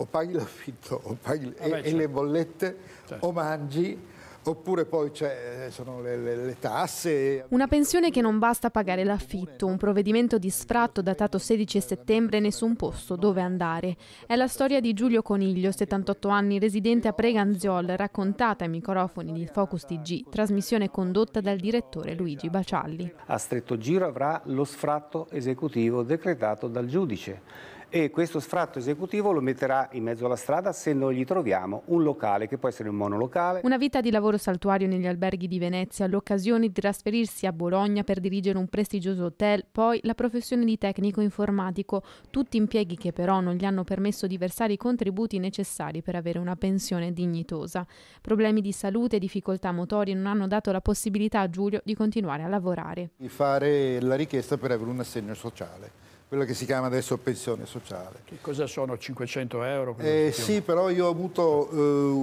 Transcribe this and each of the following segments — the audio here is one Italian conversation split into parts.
o paghi l'affitto paghi... Ah, e, e, le certo. bollette certo. o mangi Oppure poi ci cioè, sono le, le, le, tasse. Una pensione che non basta a pagare l'affitto, un provvedimento di sfratto datato 16 settembre, nessun posto dove andare. È la storia di Giulio Coniglio, 78 anni, residente a Preganziol, raccontata ai microfoni di Focus TG, trasmissione condotta dal direttore Luigi Bacialli. A stretto giro avrà lo sfratto esecutivo decretato dal giudice e questo sfratto esecutivo lo metterà in mezzo alla strada se non gli troviamo un locale che può essere un monolocale. Una vita di lavoro saltuario negli alberghi di Venezia, l'occasione di trasferirsi a Bologna per dirigere un prestigioso hotel, poi la professione di tecnico informatico, tutti impieghi che però non gli hanno permesso di versare i contributi necessari per avere una pensione dignitosa. Problemi di salute e difficoltà motorie non hanno dato la possibilità a Giulio di continuare a lavorare. Di fare la richiesta per avere un assegno sociale quella che si chiama adesso pensione sociale. Che cosa sono? 500 euro? Eh, sì, però io ho avuto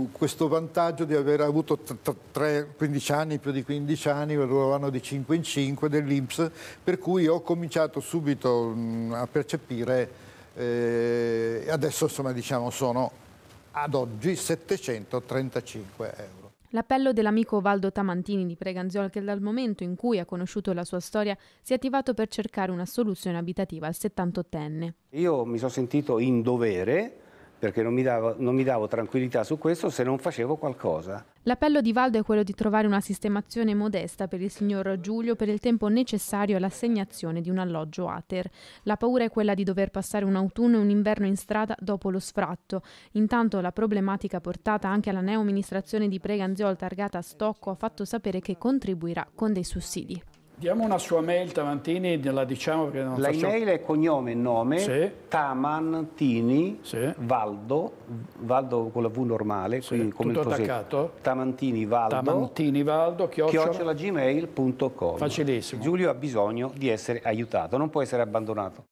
eh, questo vantaggio di aver avuto 3, 15 anni, più di 15 anni, loro vanno di 5 in 5 dell'Inps, per cui ho cominciato subito mh, mm, a percepire, eh, adesso insomma diciamo sono ad oggi 735 euro. L'appello dell'amico Valdo Tamantini di Preganziola che dal momento in cui ha conosciuto la sua storia si è attivato per cercare una soluzione abitativa al 78enne. Io mi sono sentito in dovere perché non mi, davo, non mi, davo, tranquillità su questo se non facevo qualcosa. L'appello di Valdo è quello di trovare una sistemazione modesta per il signor Giulio per il tempo necessario all'assegnazione di un alloggio ATER. La paura è quella di dover passare un autunno e un inverno in strada dopo lo sfratto. Intanto la problematica portata anche alla neoamministrazione di Preganziol targata a Stocco ha fatto sapere che contribuirà con dei sussidi. Diamo una sua mail, Tamantini, la diciamo perché non La facciamo... email è cognome e nome, sì. Tamantini, sì. Valdo, Valdo con la V normale, sì. quindi come Tutto attaccato? Tamantini, Valdo, Tamantini, Valdo, chiocciola, gmail.com. Facilissimo. Giulio ha bisogno di essere aiutato, non può essere abbandonato.